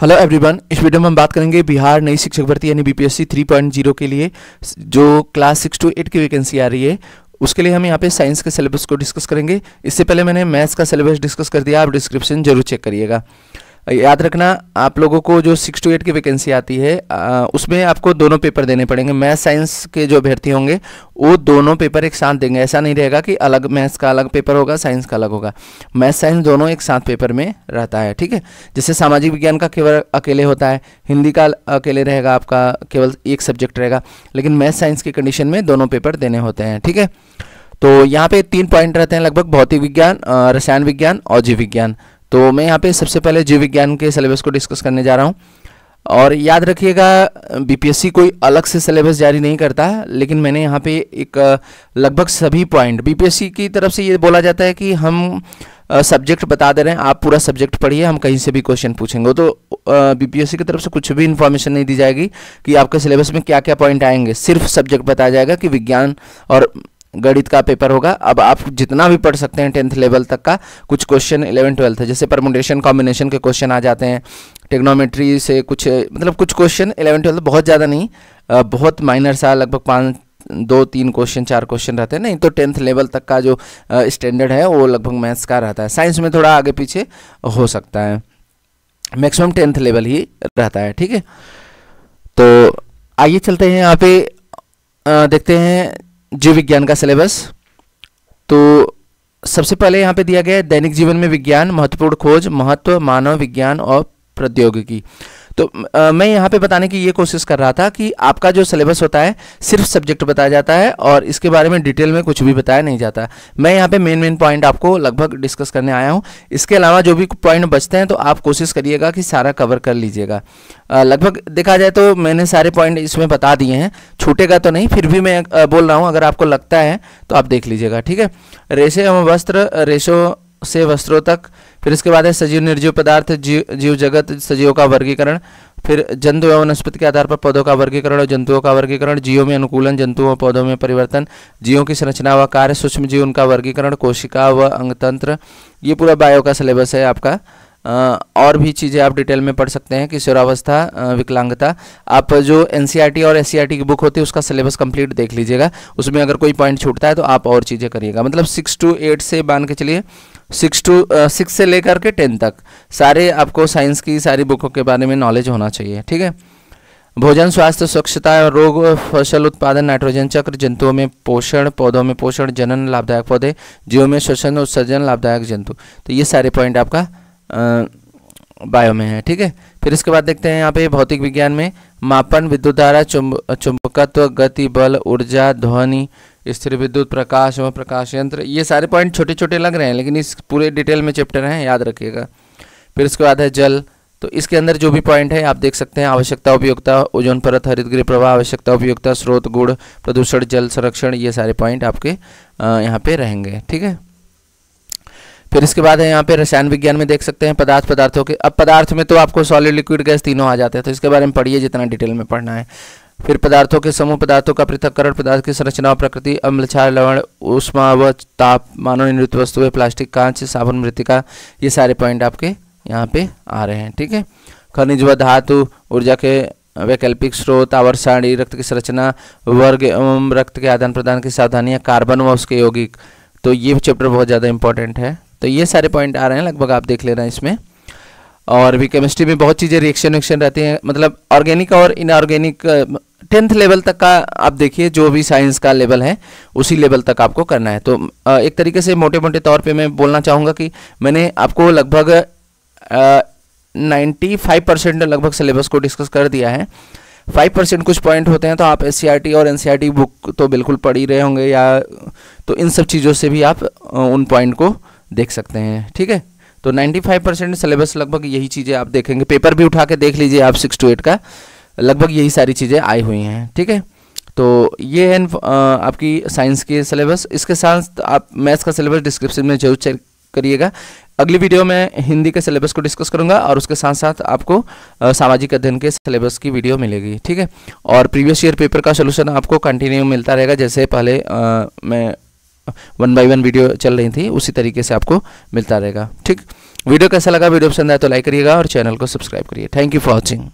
hello everyone इस video में हम बात करेंगे बिहार नई शिक्षक भर्ती यानी बीपीएससी 3.0 के लिए जो क्लास सिक्स टू एट की वैकेंसी आ रही है उसके लिए हम यहाँ पे साइंस के सिलेबस को डिस्कस करेंगे इससे पहले मैंने मैथ्स का सिलेबस डिस्कस कर दिया आप डिस्क्रिप्शन जरूर चेक करिएगा याद रखना आप लोगों को जो सिक्स टू एट की वैकेंसी आती है आ, उसमें आपको दोनों पेपर देने पड़ेंगे मैथ साइंस के जो अभ्यर्थी होंगे वो दोनों पेपर एक साथ देंगे ऐसा नहीं रहेगा कि अलग मैथ्स का अलग पेपर होगा साइंस का अलग होगा मैथ साइंस दोनों एक साथ पेपर में रहता है ठीक है जैसे सामाजिक विज्ञान का केवल अकेले होता है हिंदी का अकेले रहेगा आपका केवल एक सब्जेक्ट रहेगा लेकिन मैथ साइंस की कंडीशन में दोनों पेपर देने होते हैं ठीक है तो यहाँ पे तीन पॉइंट रहते हैं लगभग भौतिक विज्ञान रसायन विज्ञान और जीव विज्ञान तो मैं यहाँ पे सबसे पहले जीव विज्ञान के सिलेबस को डिस्कस करने जा रहा हूँ और याद रखिएगा बीपीएससी कोई अलग से सिलेबस जारी नहीं करता लेकिन मैंने यहाँ पे एक लगभग सभी पॉइंट बीपीएससी की तरफ से ये बोला जाता है कि हम सब्जेक्ट बता दे रहे हैं आप पूरा सब्जेक्ट पढ़िए हम कहीं से भी क्वेश्चन पूछेंगे तो बीपीएससी की तरफ से कुछ भी इन्फॉर्मेशन नहीं दी जाएगी कि आपके सिलेबस में क्या क्या पॉइंट आएंगे सिर्फ सब्जेक्ट बताया जाएगा कि विज्ञान और गणित का पेपर होगा अब आप जितना भी पढ़ सकते हैं टेंथ लेवल तक का कुछ क्वेश्चन इलेवन ट्वेल्थ है जैसे परमोटेशन कॉम्बिनेशन के क्वेश्चन आ जाते हैं टेक्नोमेट्री से कुछ मतलब कुछ क्वेश्चन इलेवन ट्वेल्थ बहुत ज़्यादा नहीं बहुत माइनर सा लगभग पाँच दो तीन क्वेश्चन चार क्वेश्चन रहते हैं नहीं तो टेंथ लेवल तक का जो स्टैंडर्ड है वो लगभग मैथ्स का रहता है साइंस में थोड़ा आगे पीछे हो सकता है मैक्सिमम टेंथ लेवल ही रहता है ठीक है तो आइए चलते हैं यहाँ पे आ, देखते हैं जीव विज्ञान का सिलेबस तो सबसे पहले यहाँ पे दिया गया है दैनिक जीवन में विज्ञान महत्वपूर्ण खोज महत्व मानव विज्ञान और प्रौद्योगिकी तो आ, मैं यहाँ पे बताने की ये कोशिश कर रहा था कि आपका जो सिलेबस होता है सिर्फ सब्जेक्ट बताया जाता है और इसके बारे में डिटेल में कुछ भी बताया नहीं जाता मैं यहाँ पे मेन मेन पॉइंट आपको लगभग डिस्कस करने आया हूँ इसके अलावा जो भी पॉइंट बचते हैं तो आप कोशिश करिएगा कि सारा कवर कर लीजिएगा लगभग देखा जाए तो मैंने सारे पॉइंट इसमें बता दिए हैं छूटेगा तो नहीं फिर भी मैं बोल रहा हूँ अगर आपको लगता है तो आप देख लीजिएगा ठीक है रेशे एवं वस्त्र रेशो से वस्त्रों तक फिर इसके बाद है सजीव निर्जीव पदार्थ जीव जीव जगत सजीवों का वर्गीकरण फिर जंतु एवं वनस्पति के आधार पर पौधों का वर्गीकरण और जंतुओं का वर्गीकरण जीवों में अनुकूलन जंतुओं और पौधों में परिवर्तन जीवों की संरचना व कार्य सूक्ष्म जीव उनका वर्गीकरण कोशिका व अंगतंत्र ये पूरा बायो का सिलेबस है आपका और भी चीज़ें आप डिटेल में पढ़ सकते हैं किशोरावस्था विकलांगता आप जो एन e और एस e की बुक होती है उसका सिलेबस कंप्लीट देख लीजिएगा उसमें अगर कोई पॉइंट छूटता है तो आप और चीज़ें करिएगा मतलब सिक्स टू एट से बांध के चलिए सिक्स टू सिक्स से लेकर के टेन तक सारे आपको साइंस की सारी बुकों के बारे में नॉलेज होना चाहिए ठीक है भोजन स्वास्थ्य स्वच्छता रोग फसल उत्पादन नाइट्रोजन चक्र जंतुओं में पोषण पौधों में पोषण जनन लाभदायक पौधे जीवों में श्वसन उत्सर्जन लाभदायक जंतु तो ये सारे पॉइंट आपका आ, बायो में है ठीक है फिर इसके बाद देखते हैं यहाँ पे भौतिक विज्ञान में मापन विद्युत धारा चुंब चुंबकत्व गति बल ऊर्जा ध्वनि स्थिर विद्युत प्रकाश एवं प्रकाश यंत्र ये सारे पॉइंट छोटे छोटे लग रहे हैं लेकिन इस पूरे डिटेल में चैप्टर हैं याद रखिएगा फिर इसके बाद है जल तो इसके अंदर जो भी पॉइंट है आप देख सकते हैं आवश्यकता उपयोगिता ओजोन परत गृह प्रवाह आवश्यकता उपयोगिता स्रोत गुड़ प्रदूषण जल संरक्षण ये सारे पॉइंट आपके यहाँ पे रहेंगे ठीक है फिर इसके बाद है यहाँ पे रसायन विज्ञान में देख सकते हैं पदार्थ पदार्थों के अब पदार्थ में तो आपको सॉलिड लिक्विड गैस तीनों आ जाते हैं तो इसके बारे में पढ़िए जितना डिटेल में पढ़ना है फिर पदार्थों के समूह पदार्थों का पृथककरण पदार्थ की संरचना और प्रकृति अम्ल छाय लवण उष्मा व ताप मानव निर्मित वस्तुएं प्लास्टिक कांच साबुन मृतिका ये सारे पॉइंट आपके यहाँ पे आ रहे हैं ठीक है खनिज व धातु ऊर्जा के वैकल्पिक स्रोत आवर सारणी रक्त की संरचना वर्ग एवं रक्त के आदान प्रदान की सावधानियाँ कार्बन व उसके यौगिक तो ये चैप्टर बहुत ज़्यादा इंपॉर्टेंट है तो ये सारे पॉइंट आ रहे हैं लगभग आप देख ले हैं इसमें और भी केमिस्ट्री में बहुत चीज़ें रिएक्शन विक्शन रहती हैं मतलब ऑर्गेनिक और इनऑर्गेनिक टेंथ लेवल तक का आप देखिए जो भी साइंस का लेवल है उसी लेवल तक आपको करना है तो एक तरीके से मोटे मोटे तौर पे मैं बोलना चाहूँगा कि मैंने आपको लगभग नाइन्टी फाइव परसेंट लगभग सिलेबस को डिस्कस कर दिया है फाइव परसेंट कुछ पॉइंट होते हैं तो आप एस e और एन बुक e तो बिल्कुल पढ़ ही रहे होंगे या तो इन सब चीज़ों से भी आप उन पॉइंट को देख सकते हैं ठीक है तो फाइव परसेंट सिलेबस लगभग यही चीज़ें आप देखेंगे पेपर भी उठा के देख लीजिए आप सिक्स टू एट का लगभग यही सारी चीज़ें आई हुई हैं ठीक है तो ये है आपकी साइंस के सिलेबस इसके साथ आप मैथ्स का सिलेबस डिस्क्रिप्शन में जरूर चेक करिएगा अगली वीडियो में हिंदी के सिलेबस को डिस्कस करूंगा और उसके साथ साथ आपको सामाजिक अध्ययन के सिलेबस की वीडियो मिलेगी ठीक है और प्रीवियस ईयर पेपर का सोल्यूशन आपको कंटिन्यू मिलता रहेगा जैसे पहले आ, मैं वन बाई वन वीडियो चल रही थी उसी तरीके से आपको मिलता रहेगा ठीक वीडियो कैसा लगा वीडियो पसंद आया तो लाइक करिएगा और चैनल को सब्सक्राइब करिए थैंक यू फॉर वॉचिंग